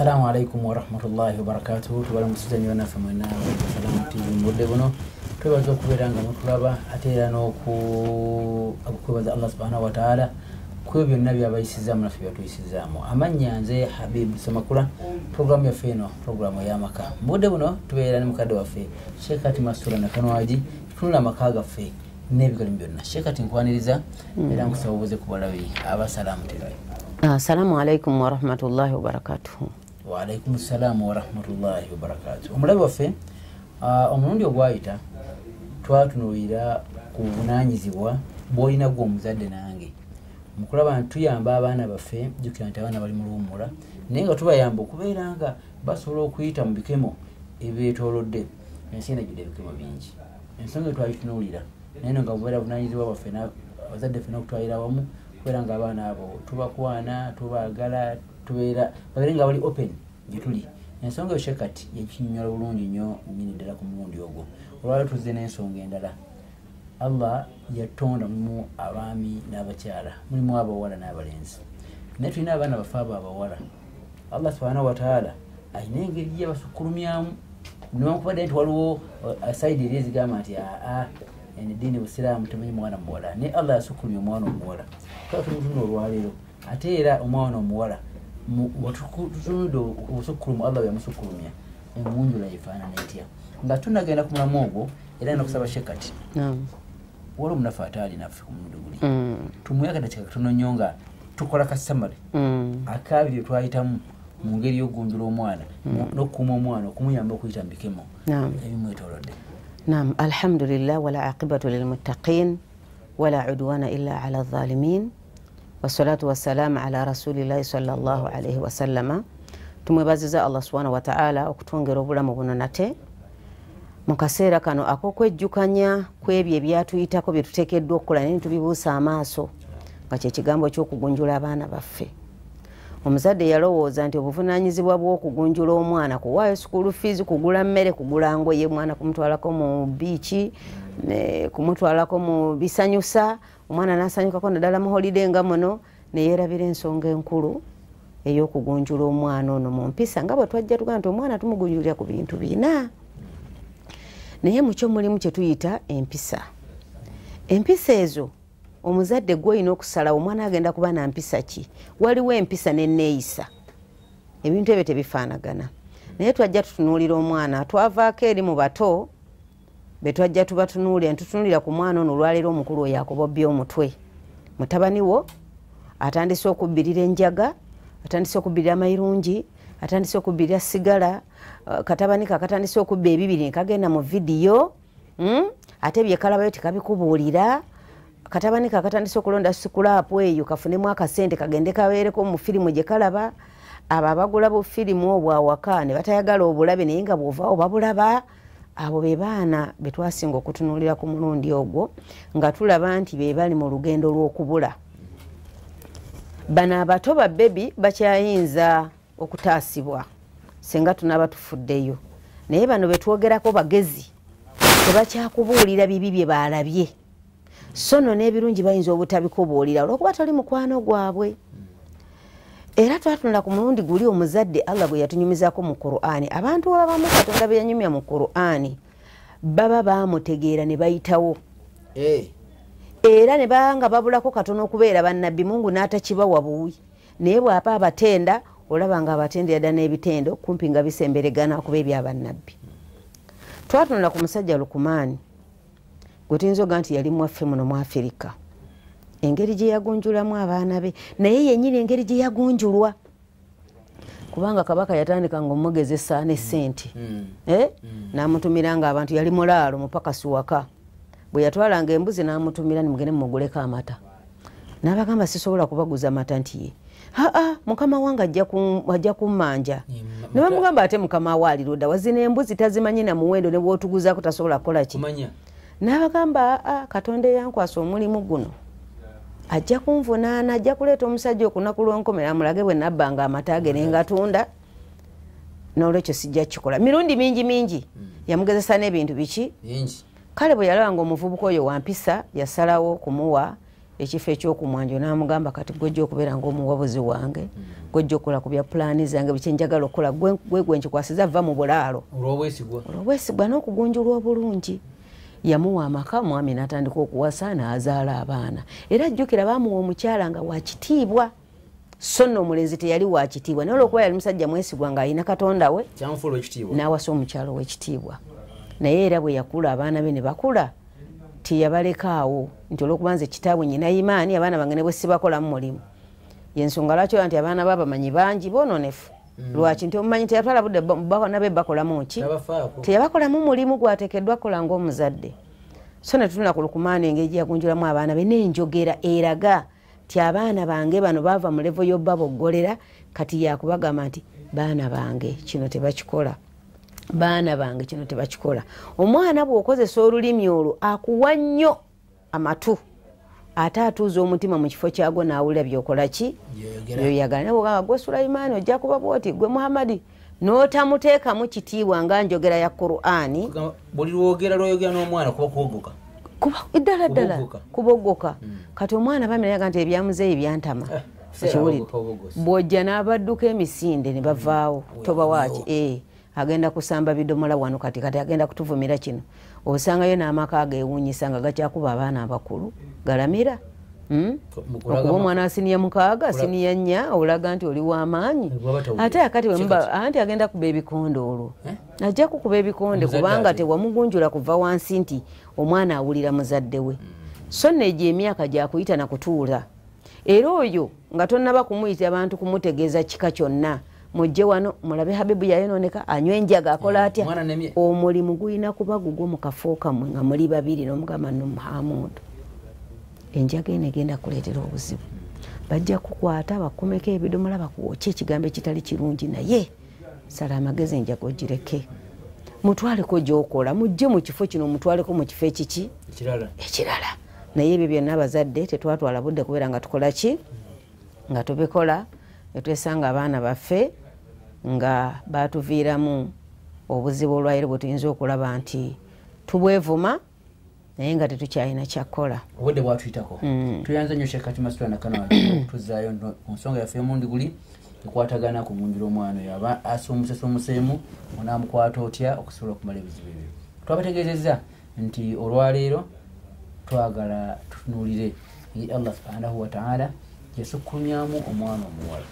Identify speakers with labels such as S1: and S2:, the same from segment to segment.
S1: assalamu aleykum warahmatullahi wabarakatuhu tubala musitani banaffe mwena salamu tv mubudde buno twebaza okubeera nga mutulaba ate era n'okwebaza allah subhanahu wataala kuyo byonna byabayisizaamu naffe byatuyisizaamu amannya nze habib semakula puroguramu yaffe eno puroguramu ey'amaka mubudde buno tubeera ne mukadde waffe shekati masula nakanwaji tunula amaka gaffe n'ebigalimu byonna shekati nkwaniriza era nkusaba obuze ku balabi abasalamu tv
S2: assalamu alaikum warahmatullahi wabarakatuhu
S1: waalaikum salaamu warahmatullahi wabarakatu omulabe waffe ah, omulundi ogwayita twatunulira ku buvunanyizibwa bwolina gwe omuzadde nange mukulaba nti tuyamba abaana baffe jukira nti abaana bali muluwumula naye nga tubayamba okubeera nga basobola okuyita mu bikemo ebibetolodde ensina jidde ebikemo bingi ensonga etwalitunuulira naye no nga bubeera buvunanyizibwa baffe abazadde ffe n'okutwalira wamu kubeera nga abaana abo tubakwana tubaagala tubeera babere nga bali open gyetuli ensonga yoshekati yekinyola bulungi nnyo nyini ddala ku mulundi ogwo olwali tuzze n'ensonga endala allah yatonda mumu abaami n'abakyala mulimu abawala n'abalenzi naye tulina abaana bafe abo abawala allah subhanahu wataala ayina engeri ye basukulumyamu niwankubadde nti waliwo uh, saidi eri ezigamba nti aa eddiini busiraamu temanyi mwana muwala naye allah yasukulumya omwana omuwala kaba tumutunda olwaleero ate era omwana omuwala watukuzudo obusukkulumu allah yamusukkulumya emunjula efaanana etya nga tunagenda ku mulamwa era ina kusaba shekati wali omunafu ate ali naffe ku
S2: mulundi mm.
S1: katono nnyo nga tukola kasamale mm. akaabi bye twayitamu mu ngeri y'ogunjula omwana n'okukuuma mm. omwana okumuyamba okuyita mu bikemo ebimwetolodde
S2: nam alhamdulillah wala aqibatu lilmuttaqin wala udwana illa ala dhalimin wasalatu wasalaamu ala rasulilahi salllah alaihi wasalama tumwebaziza allah subhanahu wataala okutwongera obulamu buno nate mu kaseera kano akokwejjukanya kwebyo ebyatuyitako byetuteekeddwa okukola naye netubibuusa amaaso nga kyekigambo kyokugunjula abaana baffe omuzadde yalowooza nti obuvunanyizibwa bwokugunjula omwana kuwaayo sukulu fiizi kugula mmere kugula ngoye mwana kumutwalako mu biiki kumutwalako mu bisanyusa omwana nasanyukako nadala muholide nga muno neyerabira ensonga enkulu eyokugunjula omwana ono mumpisa nga bwetwajja tugaa nti omwana tumugunjulira ku bintu bina naye mukyo mulimu kyetuyita empisa empisa ezo omuzadde gweolina okusalawo omwana agenda kuba nampisa ki waliwo empisa neneeyisa ebintu ebyo tebifaanagana naye twajja tutunuulira omwana twavaako eri mu bato betwajja tubatunuulira netutunulira ku mwana ono olwaleero omukulu oyo akobobbya omutwe mutabani wo atandise okubbirira enjaga atandise okubbirira mairungi atandise okubbirira sigala uh, katabanika katandise okubba ebibiri nekagenda mu vidiyo hmm? ate byekalabayo tekabikubuulira katabanika katandise okulonda sikulaapu eyo kafunemu akasente kagende kabeereko mu firimu gyekalaba abo abagula bufirimu obwawaka nebatayagala obulabe naye nga bwovawo babulaba abo be baana be twasinga okutunulira ku mulundi ogwo nga tulaba nti be bali mu lugendo lw'okubula bano abato ba bebi bakyayinza okutaasibwa singa tunaba tufuddeyo naye bano be twogerako bagezi tebakyakubuulira bibi bye baalabye so no n'ebirungi bayinza obutabikubuulira olw'okuba toli mukwano gwabwe era twatunula ku mulundi guli omuzadde allah gwe yatunyumizako mu qurani abantu babamu katonda be yanyumya mu qurani baba bamutegeera ne bayitawo eh. era ne baba nga babulako katono okubeera bannabbi mungu n'atakibawa buwi naye bwapa abatenda olaba nga abatendeyadda n'ebitendo kumpi nga bisembereganak kuba ebyabannabbi twatunula ku musajja lukumaani gwe tuyinza oga nti yali mwaffe muno mu afirika mm. engeri gye yagunjulamu abaana be naye yenyini engeri gye yagunjulwa kubanga kabaka yatandika nga omugezesa nesente mm. mm. eh? mm. namutumira nga abantu yali mulaalo mupakasi waka bwe yatwalanga embuzi namutumira nimugende mumuguleko amata nabagamba sisobola kubaguza mata nti ye aa mukama wange ajja kummanja nebamugamba ate mukama wa aliruda wazina embuzi tazimanyi namuwendo nebwotuguzako tasobola kukolaki nabagamba aa katonda eyankwasa omulimu guno ajja kunvunaana ajja kuleeta omusajja okunaku lwenkomera mulage bwe nabbanga amataage nengatunda mm. nolwekyo sijja kikola mirundi mingi mingi mm. yamugezesa nebintu biki kale bwe yalabanga omuvubuka oyo wampisa yasalawo kumuwa ekifo ekyokumwanjo namugamba kati gwejja okubeera ngaomuwabuzi wange mm. gwejja okola kubya pulaani zange bekyenjagala okukola gwegwenkikwasiza va mu bulaalo olwobwesigwa nokugunjulwa obulungi yamuwa amaka mwami natandika okuwasana azaala abaana era jjukira bamuwa omukyala nga wakitiibwa so nno omulenzi teyali wakitiibwa naye olwokuba yali musajja mwesigwa nga alina katonda we nawasa omukyala owekitiibwa naye era bwe yakula abaana be ne bakula tiyabalekaawo nti olwokuba nze kitaabwe nyina imaani abaana bange ne bwe sibakolamu mulimu yensonga lwakyoa nti abaana babamanyi bangi boononefu Mm. lwaki nti omumanyi teyatwala budde bonabe bakolamu ki teyabakolamu mulimu gwatekedwa kola ngaomuzadde so netutuna ku lukumaana engeri yagunjulamu abaana be nenjogera eraga ti abaana bange bano bava mulevo yoba boggolera kati yakubagamba nti baana bange kino tebakikola baana bange kino tebakikola omwana bwokozesa olulimi olwo akuwa nnyo amatu ate atuuza omutima mu kifo kyagwo naawulira byokolaki byoyagala nawogamba gwe sulaimaani ojja kuba bwoti gwe muhamadi n'otamuteekamu kitiibwa nga njogera ya qurani eddala ddala kubogoka hmm. kati omwana bamiraga nti ebyamuzeeyi byantama okiwulidde eh, bwojja n'abadduka emisinde ne bavaawo hmm. tobawaaki eh, agenda kusamba bidomola wano kati kati agenda kutuvumira kino osangayo n'amaka ageewunyisa nga gakyakuba abaana abakulu galamira hmm? okuba omwana asiniya mukaaga asiniya nnya olaga nti oli wamaanyi ate akati anti agenda kuba ebikonde olwo eh? ajja kukuba ebikonde kubanga tewamugunjula kuva wansi nti omwana awulira muzadde we hmm. so nno egyo emyaka gyakuyita nakutuula era oyo nga tonaba kumuyita abantu kumutegeeza kika kyonna mujje wano mulabe habibu yayononeka anywe enjaga akola mm, atya omulimu gulina kuba gugwo mukafuukamwe nga muli babiri nomugamba nomuhamudu enjaga eno egenda kuleetera obuzibu bajja kukwata bakumeko ebidomola bakuwoke ekigambo ekitali kirungi naye sala amagezi enjaga ogireke mutwaleko gyokola mujje mukifo kino mutwaleko mukifo ekiki ekirala naye ebyo byonna abazadde tetwatwala budde kubeera nga tukolaki nga tubikola etwesanga abaana baffe nga batuviiramu obuzibu olwaire bwe tuyinza okulaba nti tubwevuma naye nga tetukyalina kyakkola
S1: obudde bwatuyitako
S2: mm. tuyanza nnyo
S1: kyekatimasitwanakanatuzaayo kunsonga yaffe omundi guli ekwatagana ku munjira omwana oyo aba asomusesomuseemu onamukwata otya okusobola okumala ebizibu ebyo twabategezeza nti olwaleero twagala tutunuulire eri allah subhanahu wataala tesukkunyaamu omwana omuwala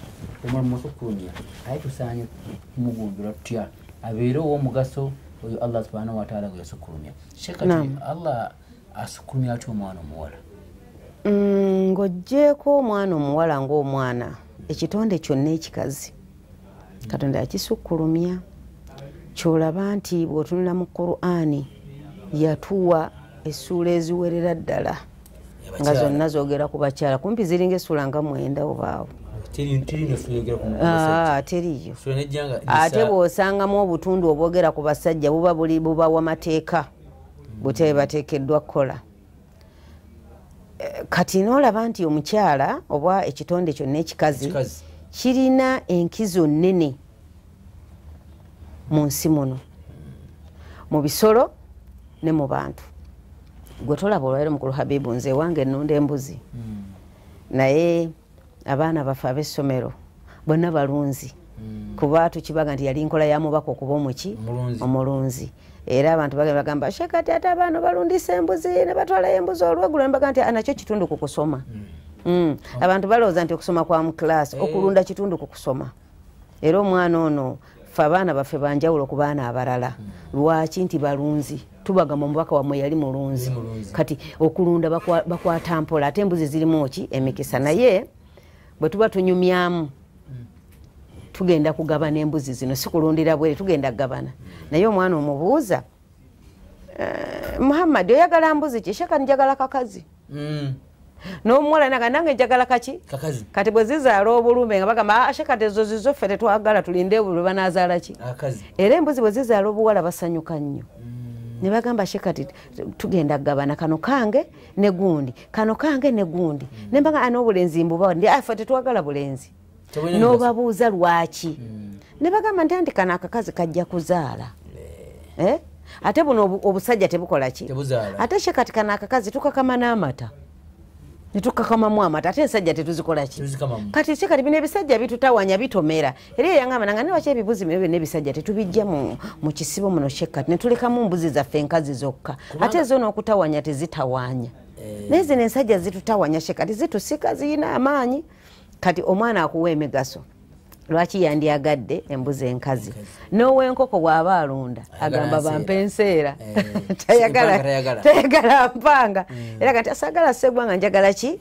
S1: omulimu sukkunya aye tusaanye tumugundula tutya abeere owomugaso oyo allah subhanahu wataala gwe yasukkulumya shekati allah asukkulumya atya omwana omuwala
S2: mm, ng'ogjeeko omwana omuwala ngaomwana ekitonde kyonna ekikazi katonda yakisukkulumya kyolaba nti bwotunula mu qur'ani yatuwa essuula eziwerera ddala nga zonna zogera ku bakyala kumpi ziringa esula nga mwenda obaawo
S1: ah, teriyo ah, ate
S2: bwosangamu obutundu obwogera ku basajja buba buba wa mateeka butebe batekeddwa kukola eh, kati noolaba nti omukyala oba ekitonde kyonna ekikazi kirina enkizo nnene mu nsi muno mu bisolo ne mu bantu gwe tolaba olwaliro mukulu habibu nze wange nunda embuzi hmm. naye abaana bafe abessomero bonna balunzi hmm. kuba tukibaga nti yali nkola yamubaka okuba omuki omulunzi era abantu bagamba shekati ate abaana balundisa embuzi nebatwalayo embuzi olwegulo nibaga nti ah, nakyo kitundu kukusoma hmm. abantu balowooza nti okusoma kwamu class eh. okulunda kitundu kukusoma era omwana ono ffe abaana baffe banjawulo ku baana abalala lwaki nti balunzi tubaga mumubaka wamwe yali mulunzi kati okulunda bakwata mpola ate embuzi zirimu ki emikisa naye bwe tuba tunyumyamu tugenda kugabana embuzi zino sikulundira bweri tugenda kugabana naye omwana omubuuza eh, muhammadi oyagala mbuzi kishekanjagala kakazi mm. n'omuwala naga nange njagala kaki kati bwe zizaala obulume nga bagamba ah, ashe kati ezo zizo ffe tetwagala tulinde bulwe banazaala ki era embuzi bwe zizaala obuwala basanyuka nnyo mm. ne bagamba ashe kati tugenda gabana kano kange ne gundi kano kange ne gundi mm. nembaga ah, n'obulenzi mbuba ndi ah, ffe tetwagala bulenzi n'obabuuza lwaki mm. ne bagamba ntya nti kano akakazi kajja kuzaala eh. Eh? ate buno obusajja tebukola ki ate shekati kano akakazi tukakama n'amata nitukakamamu amata ate ensajja tetuzikolaki kati ki kali bino ebisajja bitutawanya bitomera era eyangamananga ni waki ebibuzi mu byona ebisajja tetubijja mu kisibo muno kyekkati netulekamu mbuzi zaffe enkazi zokka ate ezo n'okutawanya tezitawanya eh. naye zino ensajja zitutawanya kyekati zitusika ziyina amaanyi kati omwana akuwa emigaso lwaki yandyagadde embuzi enkazi n'owenkoko bwaba alunda agamba bampa enseera eh, tayagala mpanga hmm. era kati asagala segwanga njagala ki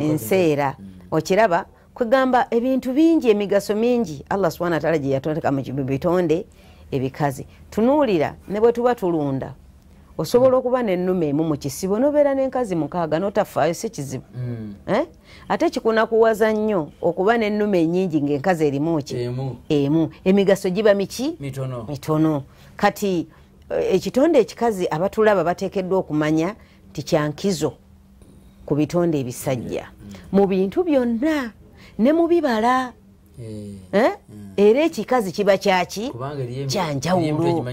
S2: enseera hmm. okiraba kugamba ebintu bingi emigaso mingi allah subhana wataala gye yatondeka mu bitonde ebikazi tunuulira ne bwe tuba tulunda osobola okuba nenuma emu mukisibo nobeera nenkazi mukaaga notafayo si kizibu hmm. eh? ate kikunakuwaza nnyo okuba nenuma enyingi ngaenkazi erimuki emu emigaso giba miki mitono kati eh, ekitonde ekikazi abatulaba batekeddwa okumanya nti kyankizo ku bitonde ebisajja hmm. mu bintu byonna ne mubibala Eh? Eh? Hmm. era ekikazi kiba kyaki kyanjawulo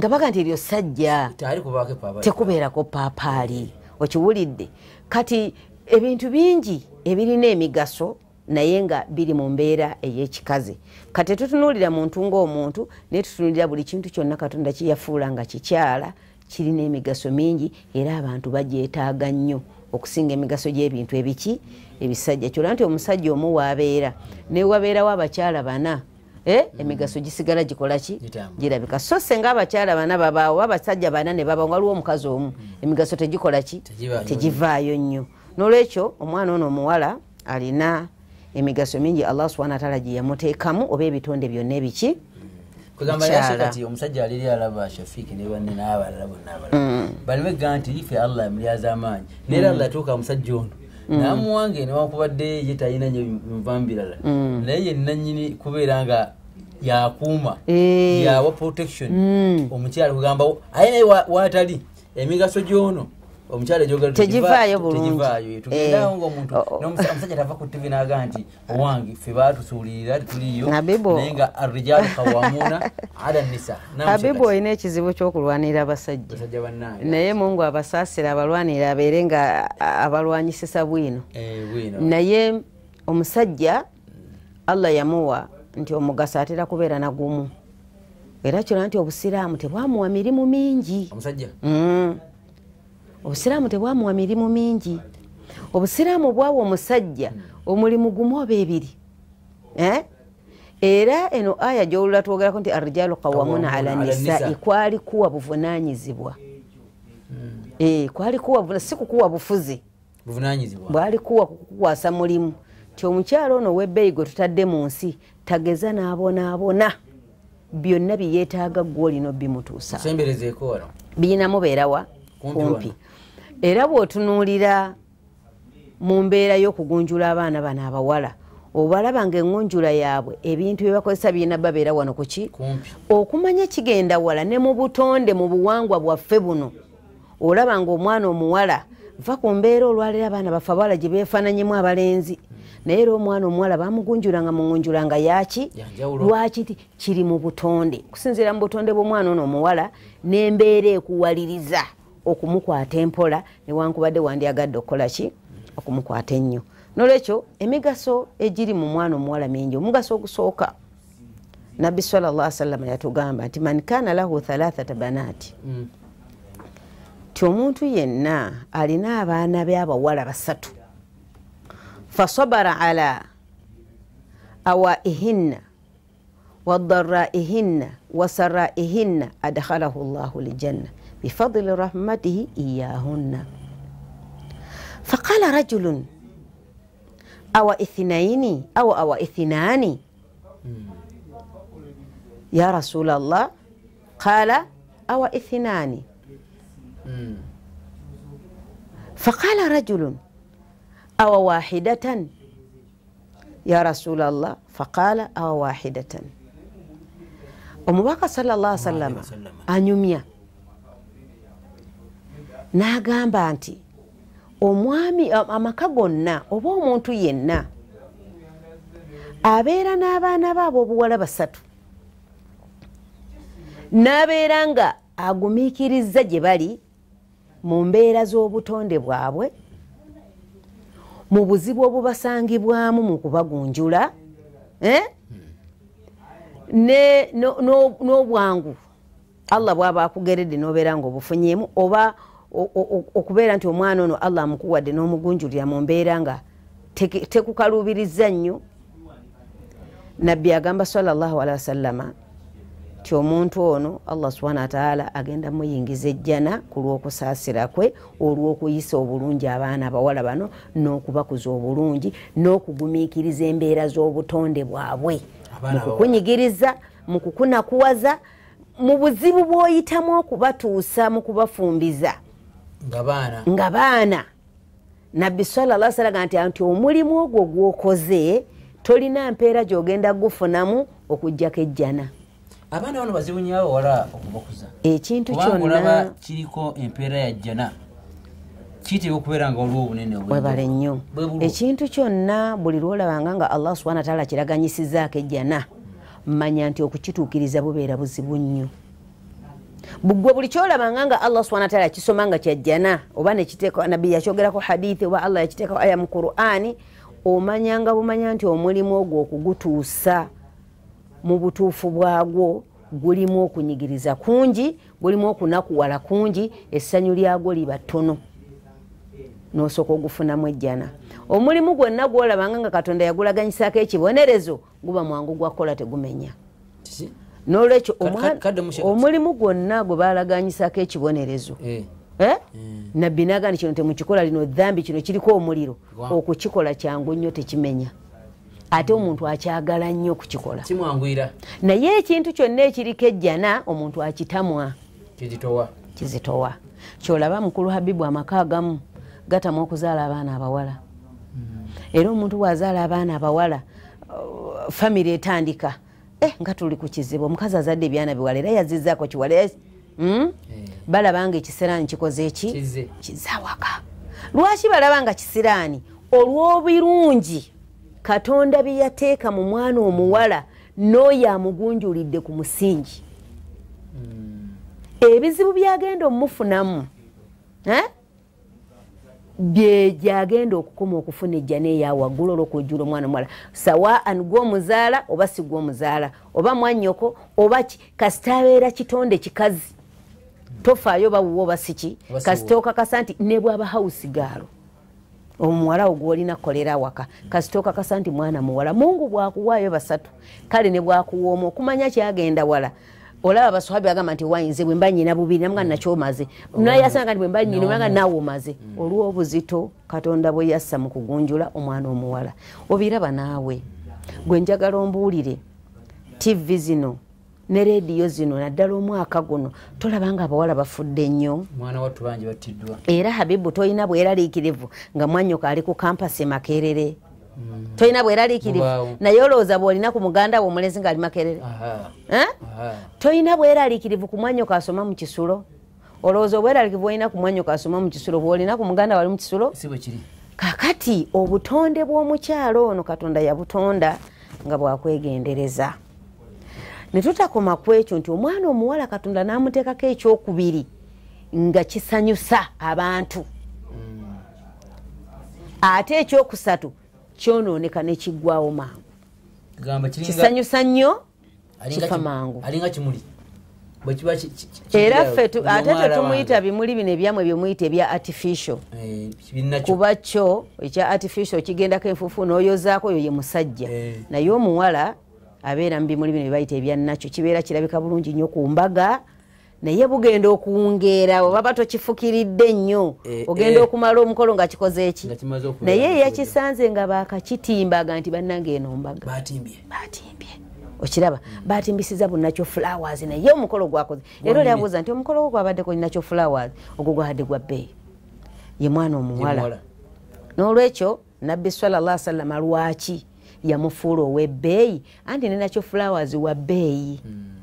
S2: nga baga nti eryo sajja tekubeerako paapaali okiwulidde kati ebintu bingi ebirina emigaso naye nga biri mu mbeera ey'ekikazi kati tetutunuulira muntu ng'omuntu naye tutunuulira buli kintu kyonna katonda kiyafuula nga kikyala kirina emigaso mingi era abantu bagyetaaga nnyo okusinga emigaso gyebintu ebiki ebisajja kyola nti omusajja omu waabeera newabeerawo abakyala bana eh, mm. emigaso gisigala gikolaki girabika so senga abakyala bana babaawo abasajja bana nebabawo waliwo omukazi omu mm. emigaso tegikolaki tegivaayo nnyo nolwekyo omwana ono omuwala alina emigaso mingi allah subhana wataala gyeyamuteekamu oba ebitonde byonna ebiki
S1: kugambayashakati omusajja aliri alaba shafiki ne banne nabalala bonna abala mm. baleme ga nti ife allah emulyazaamaanyi naera mm. allah atuuka musajja ono mm. namuwange newakubadde ye talina nyo muvambirala naye yenanyini kubeera nga yakuuma eh. yawa protection omukyala kugambawo aye naye watali emigaso gyono omukyala ekyogatekivaayo bulungiomusajja eh. oh, oh. tava ku tv naga nti owange fe batusuulirira tituliyonaye nga arijalu kawamuna ala nisa habibu
S2: olina ekizibu kyokulwanira abasajja naye mungu abasaasira abalwanira abeere nga abalwanyisisa eh, bwino naye omusajja allah yamuwa nti omugaso atera kubeera nagumu era kyona nti obusiraamu tebwamuwa mirimu mingi obusiraamu tebwamuwa mirimu mingi obusiraamu bwawa omusajja omulimu gumu oba ebiri eh? era eno aya gyowulula twogerako nti arijaalu qawamuna ala nisai eh, kwali kuwa buvunanyizibwa kwali si kukuwa bufuzi bwali kuwa kukukwasa mulimu ti omukyalo ono owebbeeyi gwe tutadde mu nsi tageza naabonaabona byonna byeyetaaga gwolino bimutuusa biyinamubeerawa kumpi era bw'otunuulira mu mbeera y'okugunjula abaana bano abawala obalaba nga eŋŋunjula yaabwe ebintu bye bakozesa birina babeera wano ku ki okumanya ekigenda wala ne mu butonde mu buwangwa bwaffe buno olaba nga omwana omuwala va ku mbeera olwalira abaana bafe abawala gye beefaananyemu abalenzi naye era omwana omuwala bamugunjulanga muŋunjulanga yaaki lwakiti kiri mu butonde kusinziira mu butonde bw'omwana ono omuwala n'embeera ekuwaliriza okumukwata empola newankubadde wandyagadde okukolaki okumukwata ennyo nolwekyo emigaso egiri mu mwana omuwala mingi omugaso ogusooka nabbi salllasalama yatugamba nti man kana lahu thalathata banaati ti omuntu yenna alina abaana beabawala basatu fasabara ala awaihinna وضرائهن وسرائهن أدخله الله الجنة بفضل رحمته إياهن فقال رجل أو اثنين أو أو اثنان يا رسول الله قال أو اثنان فقال رجل أو واحدة يا رسول الله فقال أو واحدة omubaka salasalam anyumya nagamba nti omwami amaka gonna oba omuntu yenna abeera n'abaana be ab'obuwala basatu n'abeera nga agumiikiriza gye bali mu mbeera z'obutonde bwabwe mu buzibu obubasangibwamu mu kubagunjula eh? n'obwangu allah bwaba akugeredde nobeera nga obufunyemu oba okubeera nti omwana ono allah amukuwadde n'omugunjulira mu mbeera nga tekukalubiriza nnyo nabbi agamba sal llah alihi wasallama ti omuntu ono allah subhana wataala agenda muyingiza ejjana ku lw'okusaasira kwe olw'okuyisa obulungi abaana abawala bano n'okubakuza obulungi n'okugumiikiriza embeera z'obutonde bwabwe mukukunyigiriza mukukunakuwaza mu buzibu bwoyitamu okubatuusa mukubafumbiza nga baana nabbi salalaaga nti nti omulimu ogwo gwokoze tolina mpeera gyogenda gufunamu okugjako ejjana
S1: abaana bano bazibu nyawewala okubakuza
S2: ekintu kyonnakiriko
S1: empeera yajjana kiyitibwa okubeeranga olwobunene bwebale nnyo
S2: ekintu kyonna buli lwolabanga nga allah subhana wataala kiraganyisizaako ejjana manya nti okukituukiriza bubeera buzibu nnyo bugwe buli kyolabanga nga allah subhana wataala yakisoma nga kyajjana oba nekiteeka nabbi yakyogerako hadithi oba allah yakiteekako aya mu qurani omanyanga bumanya nti omulimu ogwo okugutuusa mu butuufu bwagwo gulimu okunyigiriza kungi gulimu okunakuwala kungi essanyu lyagwo liba ttono nosooka ogufunamu ejjana omulimu gwonna gwolabanga nga katonda yagulaganyisako ekibonerezo guba mwangu gwakola tegumenya nolwekyo omulimu gwonna gwe balaganyisako ekibonerezo eh. eh? eh. nabbi nagani kino temukikola lino dhambi kino kiriko omuliro okukikola kyangu nnyo tekimenya ate omuntu akyagala nnyo okukikola naye ekintu kyonna ekiriko ejjana omuntu akitamwa kizitowa kyolaba mukulu habibu amaka agamu gatama okuzaala abaana abawala era omuntu wazaala abaana abawala uh, famiry etandika eh, nga tuli ku kizibu omukazi azadde ebyana biwala era yazizaako kiwala eh, hmm? eh. balabanga ekisiraani kikoze eki kizawaka lwaki balaba nga kisiraani olw'obirungi katonda bye yateeka mu mwana omuwala n'oyo amugunjulidde ku musingi hmm. ebizibu byagenda omumufunamu byejagenda okukoma okufuna ejjaneeya waggulu olwokwejjula omwana omuwala sawaan gwomuzaala oba si gwomuzaala oba mwanyoko oba kasitabeera kitonde kikazi tofaayo bawuwa oba siki kasitookakasa nti ne bwaba hausi gaalo omuwala ogwolina kolera waka kasitookakasa nti mwana muwala mungu bwakuwaayo basatu kale ne bwakuwa omu okumanya kyagenda wala olaba abaswabi agamba nti wayinze bwemba nyina bubiri namga mm. nakyomaze mm. nayasanga nti bwemba nyina omaga naawe omaze mm. olwobuzito katonda bwe yassa mu kugunjula omwana omuwala obiraba naawe gwe njagala ombuulire tv zino ne rediyo zino naddala omwaka guno tolaba nga abawala bafudde nnyo era habibu tolina bweralikirivu nga mwanyoka ali ku kampasi makerere Mm. tolina bweralikirivu naye olowooza bwolina ku muganda we omulenzi nga ali makerere eh? tolina bweralikirivu ku mwanyo kasoma mu kisulo olowooza obweralikirivu olina ku mwanyo kasoma mu kisulo bwolina ku muganda wali mu kisulo kakati obutonde bw'omukyalo ono katonda yabutonda nga bwakwegendereza ne tutakoma ku ekyo nti omwana omuwala katonda n'amuteekako ekyokubiri nga kisanyusa abantu mm. ate ekyokusatu kyononeka nekigwawo mangu
S1: kisanyusa
S2: nnyo kifa mangu
S1: era ffe ate tetumuyita
S2: bimuli bino ebyamu ebyomuyita ebya artificial
S1: eh, kuba
S2: kyo ekya artificial kigendako enfuufu noyozaako oyo ye musajja eh. naye omuwala abeera mu bimuli bino byebayita ebyannakyo kibeera kirabika bulungi nnyo ku mbaga naye bugenda okuwungeera obaba tokifukiridde nnyo eh, eh. ogenda okumala omukolo nga kikoze eki naye yakisanze nga bakakitimbaga nti bannanga eno mbaga batimbye okiraba batimbisiza bunakyo flowers naye omukolo gwakoze era oli abuuza nti omukolo gwo gwabaddeko nnakyo flowers ogwo gwabadde gwa bbeeyi ye mwana omuwala n'olwekyo nabbi salla salama lwaki yamufuula ow'ebbeeyi anti nenakyo flowers wa bbeeyi hmm.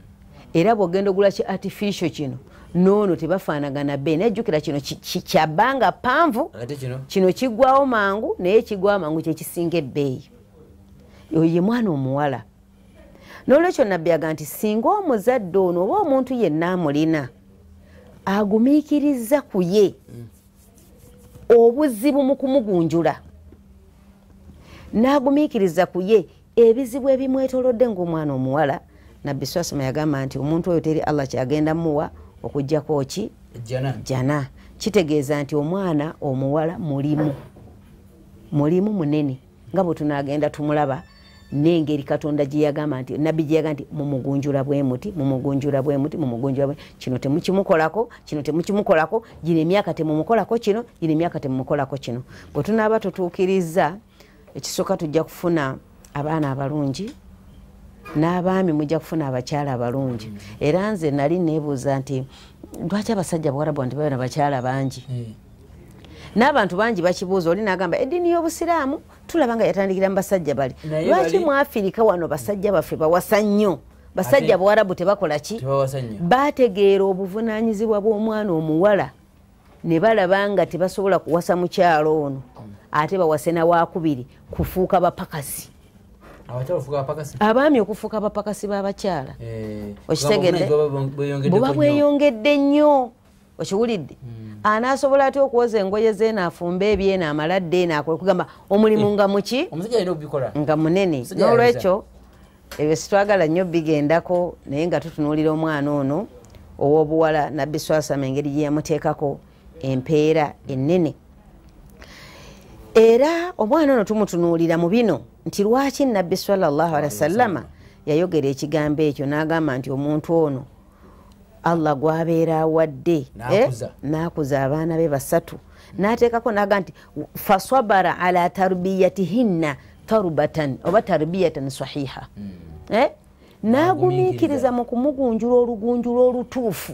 S2: era bwogenda ogula ki artificial kino noono tebafaanagana be najjukira kino kyabanga panvu kino kigwawo mangu naye kigwawo mangu kyekisinga ebbeeyi oyo ye mwana omuwala noolwekyo nabbyaga nti singa omuzadde ono oba omuntu yenna amulina agumiikiriza ku ye obuzibu mu kumugunjula n'agumiikiriza ku ye ebizibu ebimwetolodde ngaomwana omuwala nabbi swasama yagamba nti omuntu oyo teri allah kyagenda muwa okugjako ki jana kitegeeza nti omwana omuwala mulimu mulimu munene nga bwetunagenda tumulaba nengeri katonda gyeyagamba nti nabbi gyeyagamba nti mumugunjula bwe muti mumugunjula bwe muti mumugunjula bwe kino temukimukolako kino temukimukolako gino emyaka temumukolako kino gino emyaka temumukolako kino bwetunaaba tutuukiriza ekisooka tujja kufuna abaana abalungi n'abaami mujja kufuna abakyala abalungi era nze nali nebuuza nti lwaki abasajja buwarabu nti babe nabakyala bangi hmm. n'abantu bangi bakibuuza oli nagamba eddiini y'obusiraamu tulaba nga yatandikira mu basajja bali lwaki mu afirika wano basajja baffe bawasa nnyo basajja buwarabu tebakola ki bategeera obuvunanyizibwa bw'omwana omuwala ne balaba nga tebasobola kuwasa mukyalo ono ate bawase nawakubiri kufuuka bapakasi abaami okufuuka abapakasi babakyala
S1: eh, okitegedebuba
S2: bweyongedde nnyo okiwulidde hmm. anaasobola atya okuwoza engoye zeena afumbe ebyena amaladde en kugamba omulimu nga muki nga munene nolwekyo ebyo sitwagala nnyo bigendako naye nga tutunuulira omwana ono owobuwala nabiswasa mengeri gyeyamuteekako empeera ennene era omwana ono tumutunuulira mu bino nti lwaki nabbi salallahu alihi wasallama yayogera ekigambo ekyo n'agamba nti omuntu ono allah gwabeera awadde eh, n'akuza abaana be basatu n'ateekako naga nti fasabara ala tarbiyatihinna tarbatan oba tarbiyatan sahiha hmm. eh, n'agumiikiriza mu kumugunjula olugunjula olutuufu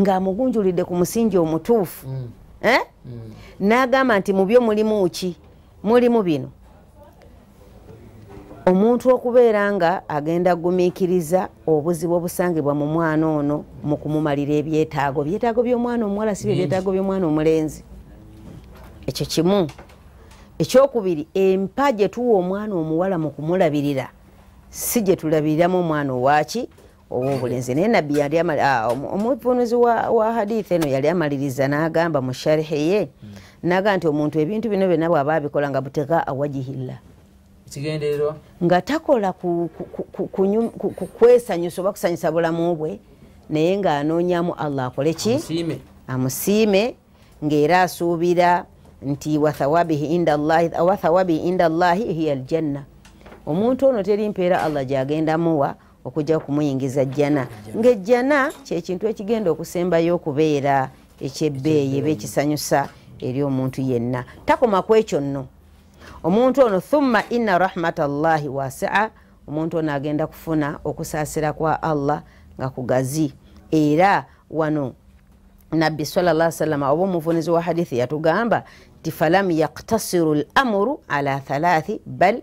S2: ng'amugunjulidde ku musingi omutuufu hmm. Eh? Hmm. n'agamba nti mu byo mulimu ki mulimu bino omuntu okubeera nga agenda gumiikiriza obuzibu obusangibwa mu mwana ono mu kumumalira ebyetaago byetaago byomwana omuwala si byebyetaago byomwana omulenzi ekyo kimu ekyokubiri empa gyetuwa omwana omuwala mu kumulabirira si gyetulabiriramu omwana owaki owobulenzi naye nabbi ah, omuvunuzi wa hadithi eno yali amaliriza n'agamba mu sharihi ye hmm. naga nti omuntu ebintu bino byonna bwaba abikola nga butika awajihillah
S1: kigendererwa
S2: nga takola kwesanyusa oba kusanyusa bulamu bwe naye ng'anoonyamu allah akole ki amusiime ng'era asuubira nti wathawabihi inda llahi hiya aljanna omuntu ono teri mpeera allah gyagenda muwa okujja kumuyingiza jjana ng'ejjana kyekintu ekigenda okusembayo okubeera ekyebbeeyi eba ekisanyusa eri omuntu yenna takoma kwekyo nno omuntu ono thumma ina rahmata llahi wasia omuntu ono agenda kufuna okusaasira kwa allah nga kugazi era wano nabbi salla salama oba omuvunizi wa hadithi yatugamba nti falam yaktasiru lamuru ala thalathi bal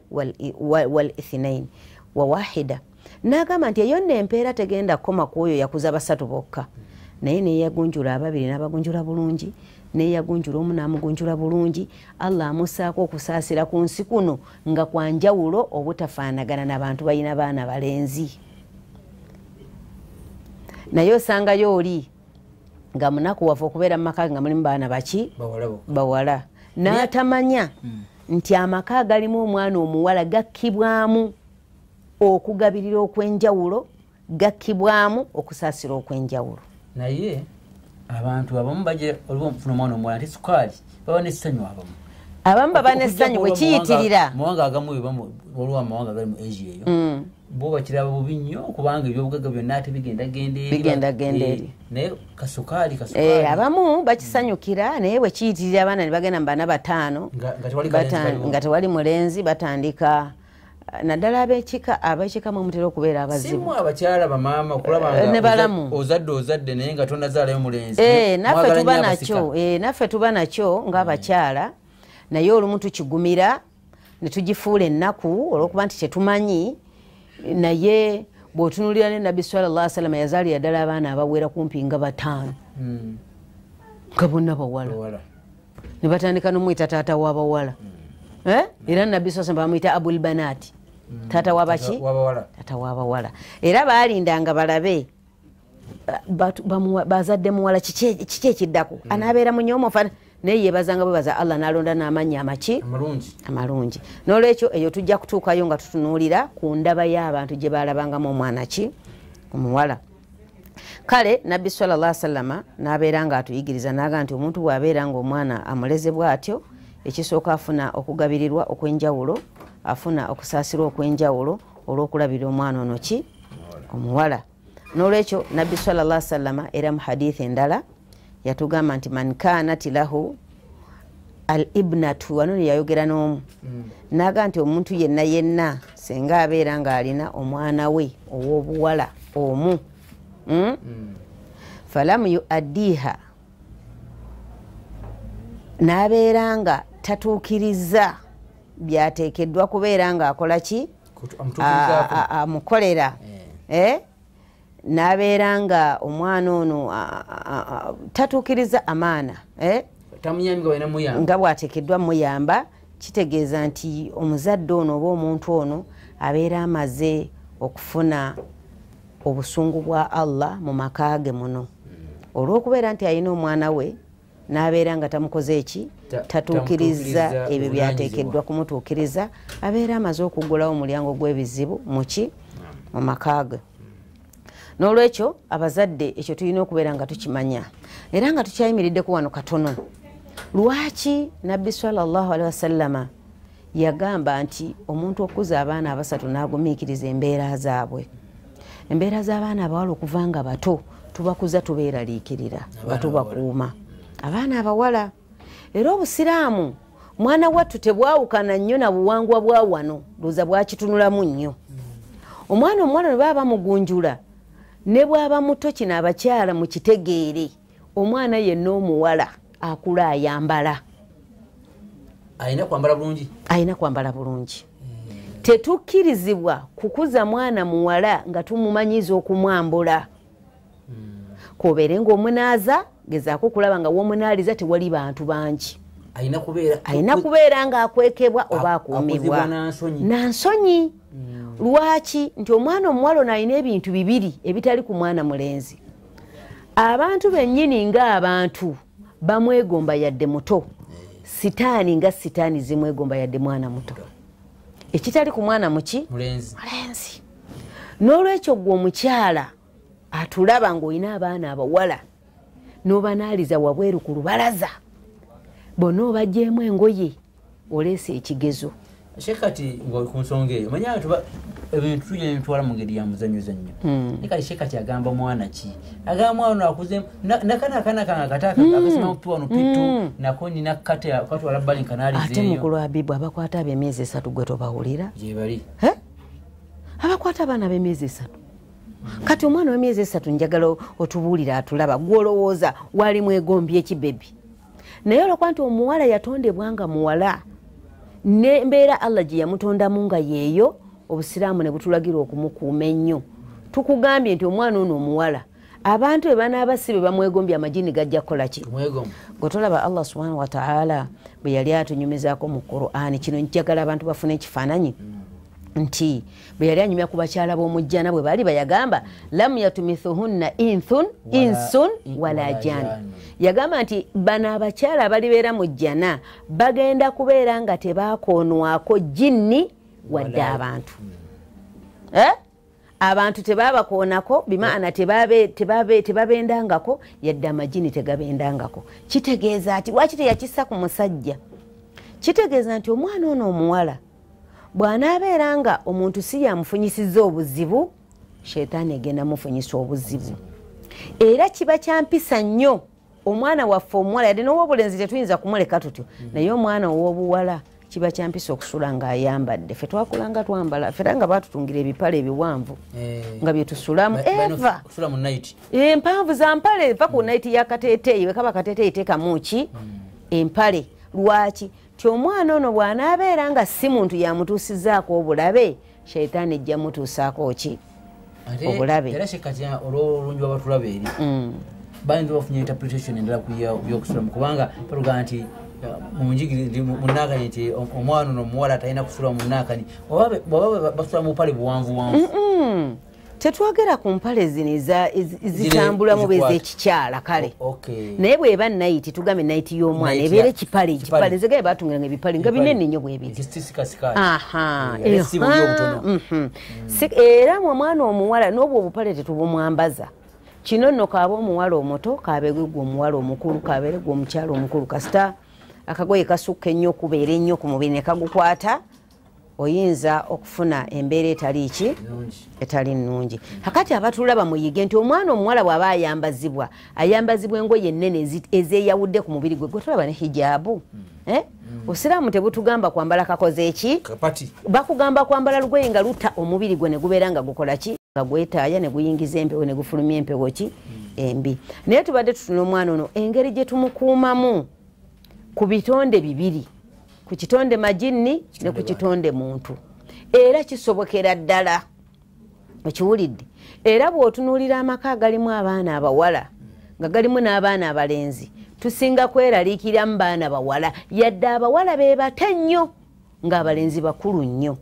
S2: walithinain wa, wa wahida nagamba nti eyonna empeera tegenda koma kuoyo yakuza basatu bokka naye neyagunjula ababiri nabagunjula bulungi neyagunjula omu namugunjula bulungi allah amusaako okusaasira ku nsi kuno nga kwanjawulo obutafaanagana nabantu balina baana balenzi naye osangayo oli nga munaku wafe okubeera mumaka ge nga mulimu baana baki bawala n'tamanya nti amaka agalimu omwana omuwala gakkibwamu okugabirira okwenjawulo gakkibwamu okusaasira okwenjawulo naye
S1: abantu abamu baje oliba omufuna omwana omuwala nti sukaali baba nesanyu abamu
S2: abamu baba nesanyu wekiyitirira
S1: mawanga agamu olwa mawanga agali mu asia eyo mm. bo bakiraba bubi nnyo kubanga ebyobugaga byonna ate bigendagendaeriigendagendaeri kasukaali eh,
S2: abamu bakisanyukira naye bwekiyitirira abaana nebagenda mubaana bataano nga tewali mulenzi batandika naddala abekika abekika mumutera okubeera abazibunaffe
S1: eh, eh,
S2: eh, tuba nakyo ngaabakyala mm. naye olumu tukigumira netugifuula ennaku olwokuba nti tetumanyi naye bwotunulira nenabi salasalama yazaali yaddala abaana abawera kumpi nga bataano mm. nga bonna bawala nebatandika nomwita taata wabawala mm. era nabi saa bamwita abulbanati Mm. taata wabaki taata wabawala era baalindanga balabe bazadde muwala kiki ekiddako mm. anaabeera munyomofa naye yebazanga bwebaza allah nalonda n'amanya amaki amalungi nolwekyo eyo tujja kutuukayo nga tutunuulira ku ndaba y'abantu gye baalabangamu omwana ki omuwala kale nabbi salalla salama nabeera nga atuyigiriza naga nti omuntu bwabeera nga omwana amulezebwa atyo ekisooka afuna okugabirirwa okwenjawulo afuna okusaasirwa okwenjawulo olwokulabira omwana ono ki omuwala nolwekyo nabbi sala llah salama era mu hadithi endala yatugamba nti man kanat lahu al ibnatu wano neyayogera n'omu naga nti omuntu yenna yenna senga abeera ngaalina omwana we owobuwala omu hmm? falam yuaddiiha nabeeranga tatuukiriza byateekeddwa kubeera ngaakola ki amukolera eh? nabeera nga omwana ono tatuukiriza amaana eh? nga bwateekeddwa muyamba kitegeeza nti omuzadde ono oba omuntu ono abeera amaze okufuna obusungu bwa allah mu maka ge muno mm. olw'okubeera nti alina omwana we nabeera nga tamukoze eki tatuukiriza ebyo byateekeddwa kumutuukiriza abeera amaze okugulawo omulyango gw'ebizibu muki mu maka ge noolwekyo abazadde ekyo tulina okubeera nga tukimanya era nga tukyayimiriddeku wano katono lwaki nabbi salllah alihi wasallama yagamba nti omuntu okuza abaana abasatu nagumiikiriza embeera zaabwe embeera z'abaana abawala okuva nga bato tubakuza tubeeraliikirira oba tubakuuma abaana abawala era obusiraamu mwana wattu tebwawukana nnyo na buwangwa bwa wano looza bwakitunulamu nnyo omwana omuwala ne baba bamugunjula ne bwaba muto kino abakyala mukitegeere omwana yenna omuwala akula ayambala ayina kwambala bulungi tetukkirizibwa kukuza mwana muwala nga tumumanyiza okumwambula hmm. kobeere ngaomunaaza gezaako okulaba nga womunaaliza tewali bantu bangi ayina kubeera ngaakwekebwa oba akuumibwa nansonyi mm. lwaki nti omwana omuwala ono ayina ebintu bibiri ebitali ku mwana mulenzi abantu bennyini ngaabantu bamwegomba yadde muto eh. sitaani nga sitaani zimwegomba yadde mwana muto ekitali ku mwana muki mulenzi n'olwekyo gwe omukyala atulaba ngaolina abaana abawala nobanaliza wabweru ku lubalaza bonna obajeemu engoye olesa ekigezo
S1: shekati kunsonga eyo manya ebintu tujtwala mungeri yamuzanyozanyo nekati hmm. shekati agamba mwana ki agamba mwana akuzem nakanakanakanga katakaaesimapiwanupitu hmm. hmm. nako ninakatwala bali nkanaliate
S2: mukulwabibwa abakwata ab'emyezi esatu gwe tobawulira gyebali abakwata abaana b'emyezi esatu kati omwana wemyezi esatu njagala otubuulira atulaba gwolowooza walimwegombi ekibebi naye olwokuba nti omuwala yatondebwanga muwala nembeera allah gyeyamutondamu nga yeeyo obusiraamu ne butulagira okumukuuma ennyo tukugambye nti omwana ono omuwala abantu ebanaabasi be bamwegombye amajini gajja kukolaki gotolaba allah subhanahu wataala bwe yali atunyumizaako mu qurani kino njagala abantu bafune ekifaananyi mm. nti bweyali anyumya ku bakyala b'omujjana bwe baali bayagamba lam yatumithuhunna insun wala jan yagamba nti bano abakyala abalibeera mu jjana bagenda kubeera nga tebakoonwako jinni wadde abantu eh? abantu tebabakoonako bimaana tebabendangako yadde amajini tegabendangako kitegeeza ti lwakiteyakissa ku musajja kitegeeza nti omwana ono omuwala bw'anaabeera nga omuntu si yamufunyisiza obuzibu shetaani egenda mufunyisa obuzibu era kiba kyampisa nnyo omwana waffe omuwala yadde nowa obulenzi tetuyinza kumuleka tutyo naye omwana ow'obuwala kiba kyampisa okusula ngaayambadde fe twakulanga twambala fera nga batutungira ebipala ebiwanvu eh, nga byetusulamu eva empanvu eh, za mpale eva ku naiti yakateteeyi wekaba kateteeyi tekamuki mm. empale lwaki nti omwana ono bw'anaabeera nga si muntu yamutuusizaako obulabe shaitaani ejja mutuusaako ki
S1: obulabeolwolungi wabatulabe eri mm. bayinza bafunya interpretation endala kuyokusulamu kubanga balugaa nti uh, munnakani nti omwana ono omuwala atalina kusula munnakani bwaba basula mu bupale buwanvuwanvu
S2: tetwogera ku mpale zino zitambula mu bezi ekikyala kale naye bweba naiti tugambe naiti y'omwana ebeera ekipale kipale zegae batungiranga ebipale nga binene nnyo bwebiri eh,
S1: era
S2: mhm. mm. mwe mwana omuwala n'obwo obupale tetubumwambaza kino nno kaaba omuwala omuto kaabeere gwe omuwala omukulu kaabeere gwe omukyala omukulu kasita akagoye kasukka ennyo okubeera ennyo ku mubiri nekagukwata oyinza okufuna embeera etaliki etali nnungi kakati abatulaba muyige nti omwana omuwala bw'aba ayambazibwa ayambazibwa engoye ennene ezeeyawudde ku mubiri gwe gwe tulaba ne hijaabu hmm. eh? hmm. osiraamu tebutugamba kwambala kakozeeki bakugamba kwambala lugoye nga luta omubiri gwe ne gubeera nga gukola ki nga gwetaaya ne guyingiza empewo ne gufulumya empewo ki hmm. embi naye tubadde tutuna omwana ono engeri gye tumukuumamu ku bitonde bibiri ku kitonde majinni ne ku kitonde muntu era kisobokera ddala okiwulidde era bw'otunuulira amaka agalimu abaana abawala nga galimu n'abaana abalenzi tusinga kweraliikiramu baana bawala yadde abawala be bate nnyo ng'abalenzi bakulu nnyo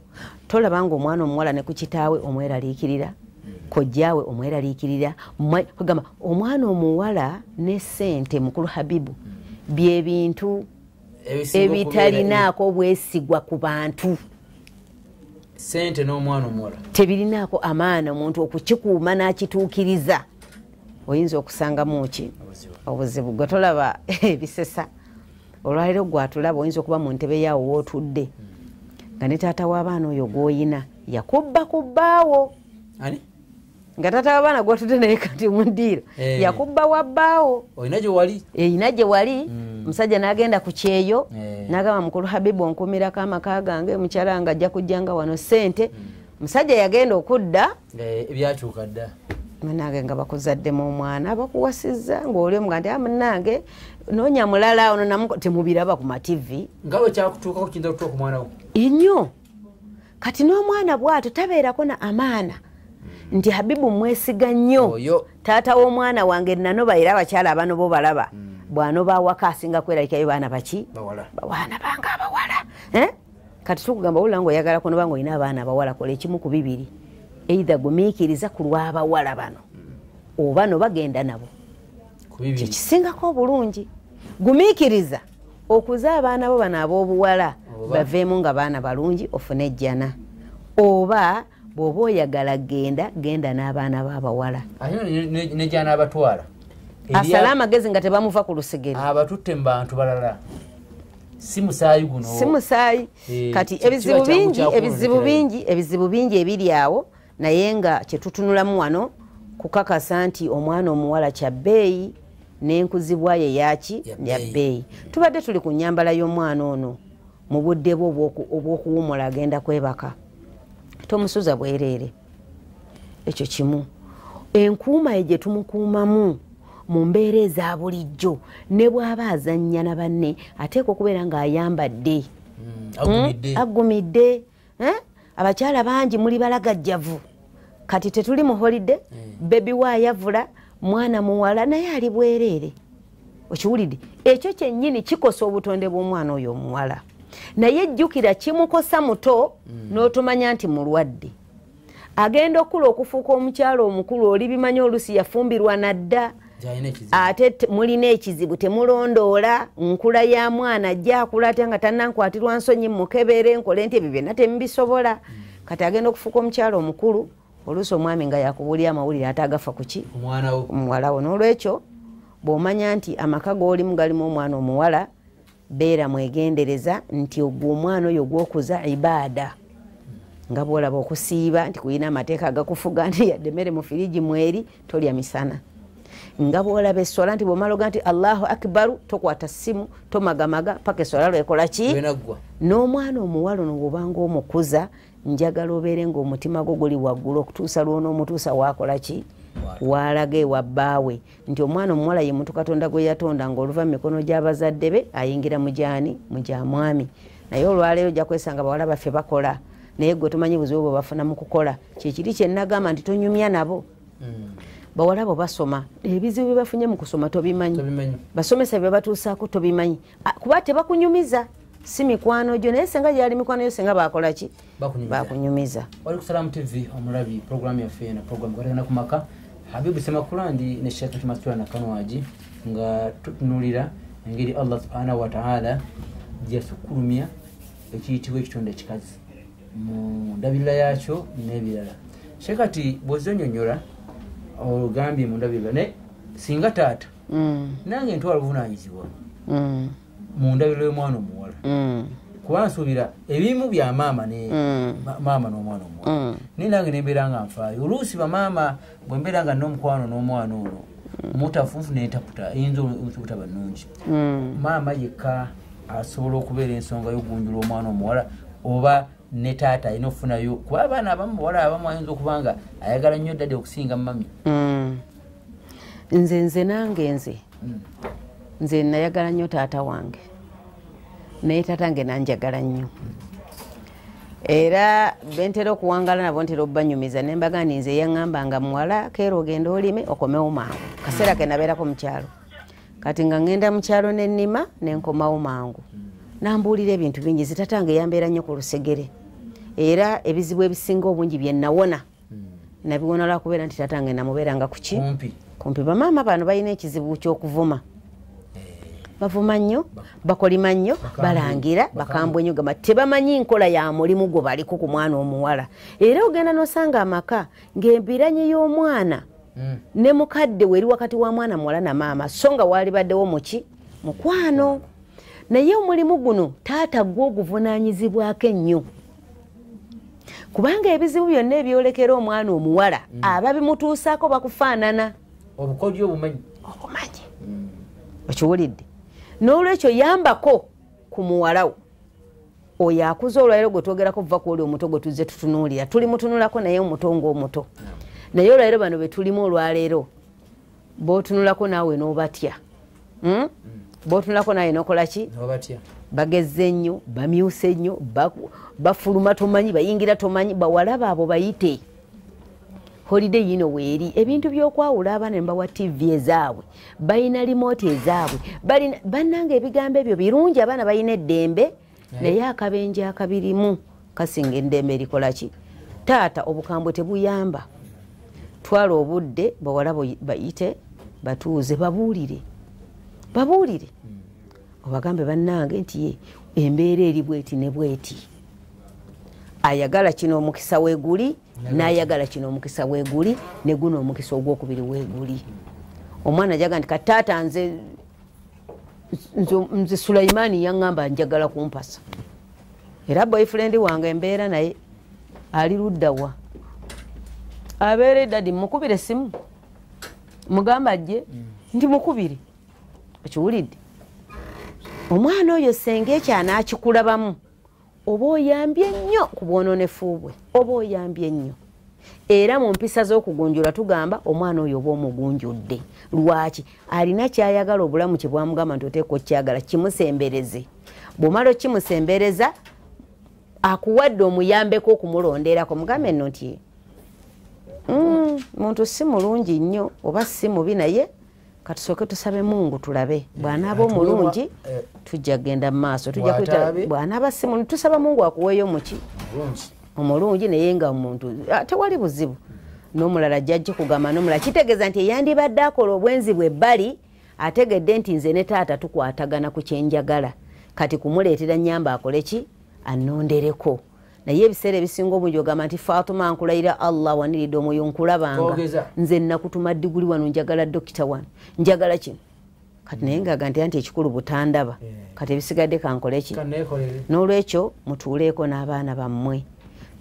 S2: tolaba nga omwana omuwala ne ku kitaawe omweraliikirira kojjaawe omweraliikirira gamba omwana omuwala ne sente mukulu habibu byebintu
S1: ebitalinaako
S2: obwesigwa ku bantu
S1: sente n'omwana omuwala
S2: tebirinaako amaana omuntu okukikuuma n'akituukiriza oyinza okusangamu ki obuzibu gwe tolaba ebisesa olwaliro gwatulaba oyinza okuba mu ntebe yaawo wootudde hmm. nga ne taata w'abaana oyo gwoyina yakubba ku bbaawo nga tataba baana gwatudde naye kati mundiiro eh. yakubba wabbaawo eina gye wali eh, hmm. omusajja nagenda ku kyeyo eh. nagamba mukulu habibu onkumirako amaka gange mukyala nga ajja kujjanga wano sente hmm. omusajja yagenda okudda
S1: e, byatuuka dda
S2: munange nga bakuzaddemu omwana bakuwasiza ngaoli omuga nti ah, munange nonya mulala ono temubiraba ku mativi
S1: nabwekyakutuukakokiyinza
S2: kutuka ku mwanawo inyo kati n'omwana bwato tabeerako na amaana nti habibu mwesiga nnyo taata w'omwana wange nanoba era abakyala abanobo balaba mm. bwanoba awaka asinga kwerabikayo baana baki bawaana bange abawala eh? kati tukugamba wulla nga oyagalako noba nga olina abaana abawala kola ekimu ku bibiri eitha gumiikiriza ku lwabawala bano mm. oba nobagenda nabo kyekisingako obulungi gumiikiriza okuza abaana bo bano ab'obuwala baveemu nga baana balungi ofune ejjana oba bw'oba oyagala genda genda n'abaana b'abawala
S1: nejanabatwala asale amagezi nga tebamuva ku lusegere abatutte mu bantu balala si musaayi guno si musaayi
S2: eh, kati ebizibu bingi ebizibu bingi ebizibu bingi ebiri awo naye nga kyetutunulamu wano kukakasa nti omwana omuwala kyabbeeyi n'enkuzibwayo yaki yabbeeyi tubadde tuli ku nyambala y'omwana ono mu budde bwe obw'okuwumula agenda kwebaka tomusuza bwereere ekyo kimu enkuuma ye gyetumukuumamu mu mbeera eza bulijjo ne bw'aba azannya na banne ateeka okubeera ng'ayambadde hmm, aggumidde hmm, eh? abakyala bangi muli balagajjavu kati tetuli muholide hmm. bebi waayavula mwana muwala naye ali bwereere okiwulidde ekyo kyennyini kikosa obutonde bw'omwana oyo omuwala mm. naye jjukira kimukosa muto mm. n'otumanya nti mulwadde agenda okula okufuuka omukyalo omukulu olibimanya olusi yafumbirwa nadda ate mulina ekizibu temulondoola nkula ya mwana jakula ate nga tanankwatirwa nsonyi mukebere nkole nti ebyo byonna temubisobola mm. kati agenda okufuuka omukyalo omukulu oluusi omwami nga yakubulya amawulire ate agafa kuki omuwalawo nolwekyo bwomanya nti amaka golimu galimu omwana omuwala beera mwegendereza nti ogwo omwana oyo gwokuza ibaada nga bwolaba okusiiba nti kulina amateeka agakufuga nti yadde mere mufiriji mweri tolya misana nga bwolaba eswala nti bwomaloga nti allahu akbaru tokwata simu tomagamaga paka eswala lwekolaki n'omwana omuwala nowobanga omukuza njagala obeere nga omutima gwo guli waggulu okutuusa lwona omutuusa wakolaki waalaga ewabbaawe nti omwana omuwala ye muntu katonda gwe yatonda ngaoluva mu mikono gy'abazadde be ayingira mujani mujamwami naye olwaleero ojja kwesanga bawala baffe bakola naye gwe tumanyi buzibu bwe bafuna mu kukola kyekiri kyenagamba nti tonyumya nabo hmm. bawala bo basoma ebizibu byebafunye mu kusoma tobimanyi basomesa byebatuusaako tobimanyi kuba tebakunyumiza si mikwano gyo naye senga gyali mikwano yo senga bakolaki bakunyumiza
S1: oli kusalamu tv omulabi programu yaffe yena program kwetegana ku maka abibusema kurandi ne shekh tumatura na kanwaji nga tutunulira engeri allah subhanahu wataala gyeyatukulumya ekiyitibwa ekitonda ekikazi mu ndabirira yakyo nebirala shekh ati bwezonyonyola ogambye mundabirira ne singa taata mm. nange ntwala obuvunanyizibwa mundabirira mm. y'omwana omuwala mm. kubansuubira ebimu bya maama mm. maama n'omwana omwana mm. naye nange nembeera nga nfaayo oluusi bamaama bwe mbeera nga nomukwano n'omwana ono mm. mutafunfu nentaputa eyinza obutaba nungi maama yekka asobola okubeera ensonga yogunjula omwana omuwala oba ne taata ayina okufunayo kuba abaana abamu bawala abamu ayinza okubanga ayagala nnyo dadi okusinga mami
S2: nze nze nange nze nze nayagala nnyo taata wange naye taata nge nanjagala nnyo era bentera okuwangala nabo ntera obbanyumiza nembagaa ninze eyaŋamba nga muwala keera ogenda olime okomewo mangu kaseera kenabeerako mukyalo kati nga ŋenda mukyalo nenima nenkomawo mangu nambuulira ebintu bingi zitatanga eyambeera nnyo ku lusegere era ebizibu ebisinga obungi byenawona nabiwona lwakubeera nti tatanga namubeeranga kuki kumpi bamaama bano balina ekizibu kyokuvuma bavuma nnyo bakolima nnyo balangira bakambwe nnyo gamba tebamanyi nkola ya mulimu gwe baliko ku mwana omuwala era ogenda nosanga amaka ng'embiranyi y'omwana mm. ne mukadde weeri wakati wa mwana muwala na maama so nga waalibaddewo muki mukwano naye omulimu guno taata gwe oguvunaanyizibwako ennyo kubanga ebizibu byonna ebyolekera omwana omuwala mm. ababimutuusaako bakufaanana obukodyo obumanyi okumanyi mm. okiwulidde nolwekyo yambako ku muwalawo oyo akuza olwaliro gwetwogerako vva kuoli omuto gwetuze tutunuulira tulimutunulako naye omuto ngaomuto naye olwaliro bano betulimu olwaleero botunulako naawe nobatya hmm? botunulako naawe nokolaki bageze nnyo bamyuse nnyo bafuluma tomanyi bayingira tomanyi bawala baabo bayite holiday yino weeri ebintu byokwawula abaana nebawa tivi ezaabwe balina limooti ezaabwe bannanga ebigambo ebyo birungi abaana balina eddembe naye akabenje akabirimu kasinga eddembe erikolaki taata obukambwe tebuyamba twala obudde bawala bayite batuuze babuulire babuulire hmm. obagambe bannange nti embeera eri bweti ne bweti ayagala kino omukisa weeguli nayagala kino omukisa weguli neguno omukisa ogwokubiri weguli omwana jaga nti kataata nze nze sulaimaani yaŋamba njagala kumpasa era boyfrendi wange embeera naye ali luddawa abeera eddadi mukubire simu mugamba ajje nti mukubire okiwulidde omwana oyo senga ekyanakikulabamu oba oyambye nnyo ku bwononefu bwe oba oyambye nnyo era mu mpisa z'okugunjula tugamba omwana oyo oba omugunjudde lwaki alina kyayagala obulamu kye bwamugamba nti oteeka okyagala kimusembereze bwomala okimusembereza akuwadde omuyambeko okumulonderako mugambe nno nti hmm, muntu si mulungi nnyo oba si mubi naye katusooke tusabe mungu tulabe eh, bwanaaba eh, omulungi eh, tujja genda mumaaso bwanaaba simulungi tusaba mungu akuweeyo muki omulungi naye nga omuntu ah, tewali buzibu nomulala jajja kugamba nomulala kitegeeza nti eyandibadde akola obwenzi bwe bbali ategedde nti nze ne taata tukwatagana ku kyenjagala kati kumuleetera nyamba akoleki anondereko naye ebiseera ebisinga omuli ogamba nti fatuma nkulayira allah waniridde omwoyo nkulabanga nze nakutuma diguli wano njagala dokita wano njagala kino kati naye ngaga ntia nti ekikulu butandaba kati ebisigadde kankoleki nolwekyo mutuuleko n'abaana bammwe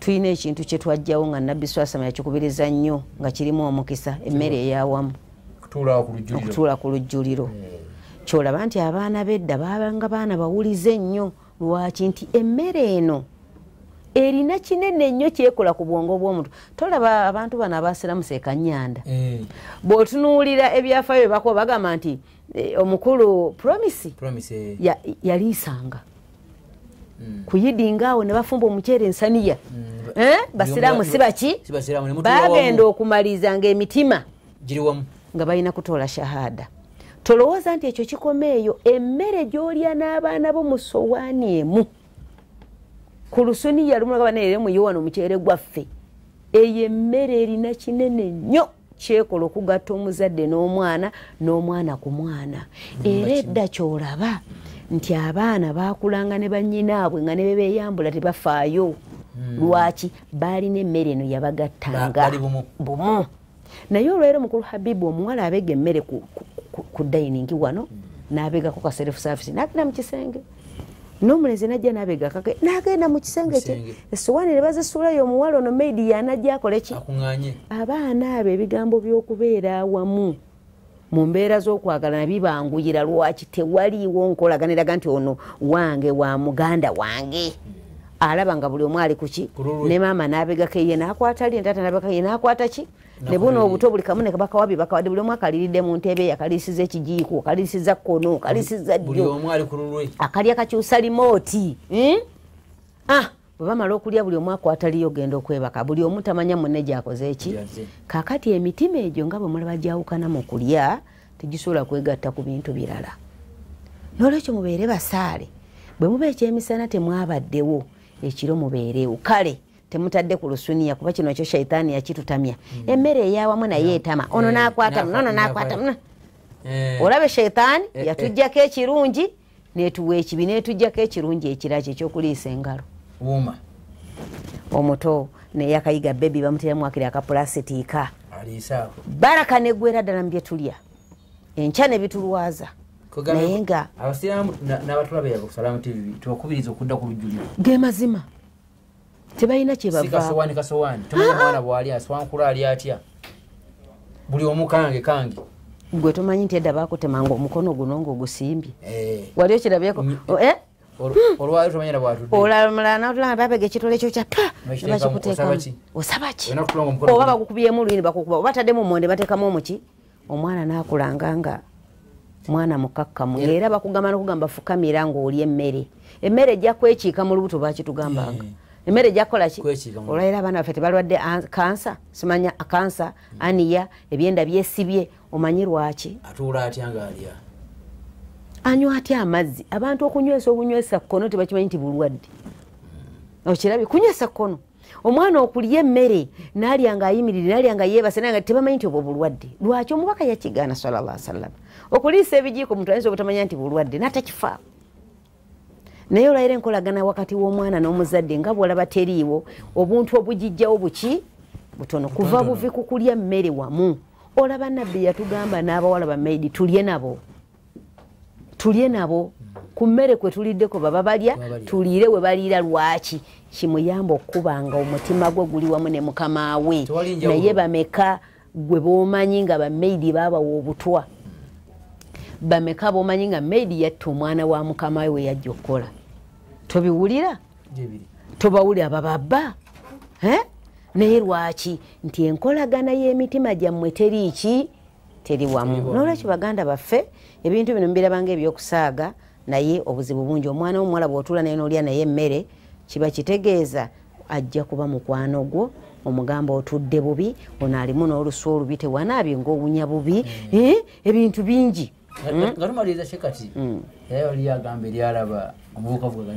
S2: tulina ekintu kyetwajjawo nga nabbi swasama yakikubiriza nnyo nga kirimu omukisa emmere eyawamu okutuula ku lujjuliro kyolaba nti abaana bedda babanga baana bawulize nnyo lwaki nti emmere eno erina kinene nnyo kyekola ku bwongo bwomuntu tolaba abantu bano abasiramusa ekanyanda eh. bwotunuulira ebyafayo byebakuba bagamba nti eh, omukulu promisi eh. yaliisanga hmm. kuyidinga awo ne bafumba omuceere ensaniya hmm. basiraamu sibaki bagenda okumaliriza nga emitima nga balina kutoola shahada tolowooza nti ekyo kikoma eyo emmere gyolya n'abaana bo mu sowaani emu kulusuni yalumulagabanaere muyiwano mukyere gwaffe eyo emmere erina kinene nnyo kyekola okugatta omuzadde n'omwana n'omwana ku mwana era edda kyolaba nti abaana bakulanga ne banyina abwe nga ne bebeyambula tebafaayo hmm. lwaki baalina emmere eno yabagattanga bumu naye olwaero mukulu habibu omuwala abega emmere ku dayiningi wano hmm. n'abegako kaserefu saafisi nagenda mu kisenge n'omulenzi najja nabega kake nagenda mu kisenge ke esuwaani ne bazisuulayo omuwala ono maidi yanajja akoleki abaana abo ebigambo by'okubeera wamu mu mbeera z'okwagalana bibanguyira lwaki tewaliiwo nkolaganiraga nti ono wange wa muganda wange alaba nga buli omu ali kuki ne maama nabegako eye nakwatalye ntata nabegakye nakwata ki ne buno obuto buli kamu nekabakawabye bakawadde buli omu akaliridde mu ntebe yakaliisiza ekijiiko akaliisiza kono akaliisiza ddyo akalya kakyusa limooti hmm? ah, bwebamala okulya buli omu akwataliyo ogenda okwebaka buli omu tamanya munne gyakoze ki kakati emitima egyo nga bwemulaba gyawukana mu kulya tegisobola kwegatta ku bintu birala nolwekyo mubeere basaale bwe muba ekyemisana temwabaddewo ekiro mubeerewo kale temutadde ku lusuniya kuba kino kyo shaitaani yakitutamya hmm. emmere eyawamu naye etama ono eh, nakwata muno nakwata muno mm. eh. olaba shaitaani eh, yatujjako ekirungi netuwa ekibi netujjako ekirungi ekirakyo ekyokuliisa engalo omuto naye akayiga bebi bamuteramu akiri akapulasitiika baraka negwera ddala mu byetulya enkya nebitulwaza nayenga
S1: abasiramu n'abatula beyaga kusalamu tv tebakubiriza okudda ku lujjulira
S2: gemazima tebalina kyebasowani
S1: kasowani tomanyimwana ah! bwali aswankula ali atya buli omu kange kange
S2: gwe tomanyi nti edda bakutemanga omukono guno eh. oh, eh? nga ogusimbye wali okirabyeko olwaomanyiabwatolamulanababega ekitole ekyo kyaosabaki oba bagukubyemu lwini bakukuba oba tademu mondi batekamu omuki omwana nakulanganga mwana mukakkamu era bakugamba nokugamba fukamira ngaoli emmere emmere jakwekiika mu lubuto bakitugambanga hmm. emmere jakolaki olwaira abaana baffe tebalwadde kansa simanya kansa hmm. aniya ebyenda byesibye omanyi lwaki anywa atya amazzi abantu okunywesa obunywesa kkono tebakimanyi ti bulwadde hmm. okirabye kunywesa kkono omwana okulya emmere nalya nga ayimirire nalya nga yebase nga tebamanyi nti obwo bulwadde lwaki omubaka yakigaana salalwasalama okuliisa ebijiiko omuntu ayinza obutamanya nti bulwadde natakifaa naye olwaira enkolagana wakati w'omwana n'omuzadde nga bwolaba teriiwo obuntu obugijjawo buki butono kuva buvi ku kulya mmere wamu olaba nabbi yatugamba n'abawala bamaidi tulye nabo tulye nabo ku mmere kwe tuliddeko baba balya tuliire we baliira lwaki kimuyamba okkubanga omutima gwe guli wamu ne mukamawe naye bameka gwe bomanyi nga bameidi babawa obutwa bameka bomanyi nga meidi yatta omwana wa mukamawe we yajja okukola tobiwulira tobawulira bababba naye lwaki nti enkolagana y'emitima gyammwe teriiki teri wamu n'olwekyo baganda baffe ebintu bino mubirabanga ebyokusaaga naye obuzibu bungi omwana womuwala bwotula naye nolya naye emmere kiba kitegeeza ajja kuba mukwano gwo omugamba otudde bubi ono alimu n'olusu olubi tewanaabye ngaowunya bubi mm. eh, ebintu bingi nga
S1: tumaliriza kyekati mm. eh, oliyo agamba eryalaba omuvukavuga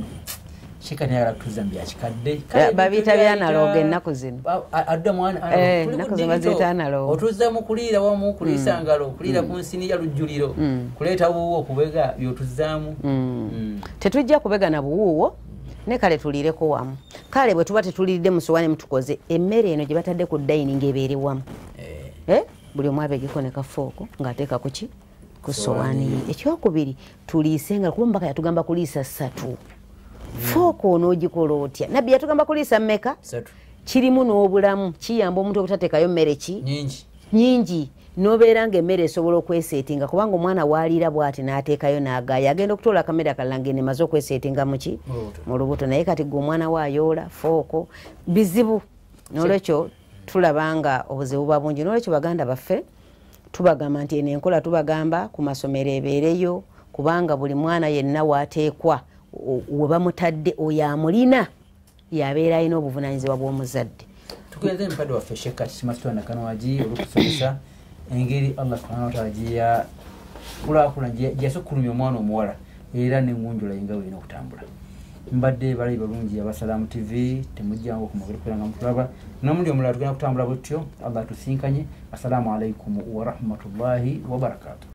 S1: kikanyagala kuzambi akikadde babiita byanalog ennaku zino eh, otuzamu kuliira wamu kuliisa mm. ngalo kuliira mm. ku nsiniya lujjuliro mm. kuleeta buwuwo okubega byotuzaamu
S2: tetujja kubega na buwuuwo ne kale tuliireku wamu kale bwe tuba tetuliridde musuwani mutukoze emmere eno gye batadde ku dayining ebeere wamu eh. Eh? buli omwaba egiko ne kafooko ngaateekaku ki kusowani ekyokubiri tuliise nga kuba mubaka yatugamba kuliisa satu fooka onoogikola otya nabbi yatugamba kuliisa mmeka kirimu n'obulamu kiyamba omuntu okutateekayo mmere ki nyingi nobeera nga emmere esobola okwesetinga kubanga omwana waliira bwati n'ateekayo n'agaaya agenda okutoola akamere akalala ngenemaze okwesetinga muki mu lubuto naye kati ge omwana waayoola fooko bizibu nolwekyo tulaba nga obuzibu bwa bungi nolwekyo baganda baffe tubagamba nti eno enkola tubagamba ku masomero ebeereyo kubanga buli mwana yenna waateekwa webamutadde oyo amulina yabeera alina obuvunanyizibwa bw'omuzadde
S1: tukuleeta emipadde waffe sheka kisimatanakanwagi olwokusomesa engeri allah subhana wataala gyeyakulakula gyeyasukulumya omwana omuwala era nengunjula yenga weyina okutambula mbadde balayi balungi abasalaamu tv temujjangu kumaberakuranga mutulaba nomundi omulala tugenda kutambula butyo allah tusinkanye assalaamu alaikum warahmatullahi wabarakatu